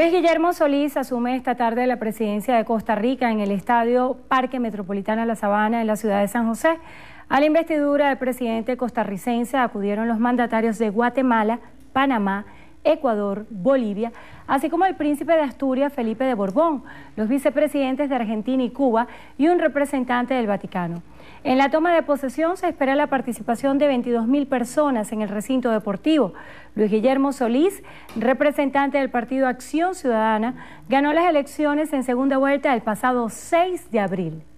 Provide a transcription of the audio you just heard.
Luis Guillermo Solís asume esta tarde la presidencia de Costa Rica en el Estadio Parque Metropolitana La Sabana en la ciudad de San José. A la investidura del presidente costarricense acudieron los mandatarios de Guatemala, Panamá Ecuador, Bolivia, así como el príncipe de Asturias, Felipe de Borbón, los vicepresidentes de Argentina y Cuba y un representante del Vaticano. En la toma de posesión se espera la participación de 22.000 personas en el recinto deportivo. Luis Guillermo Solís, representante del partido Acción Ciudadana, ganó las elecciones en segunda vuelta el pasado 6 de abril.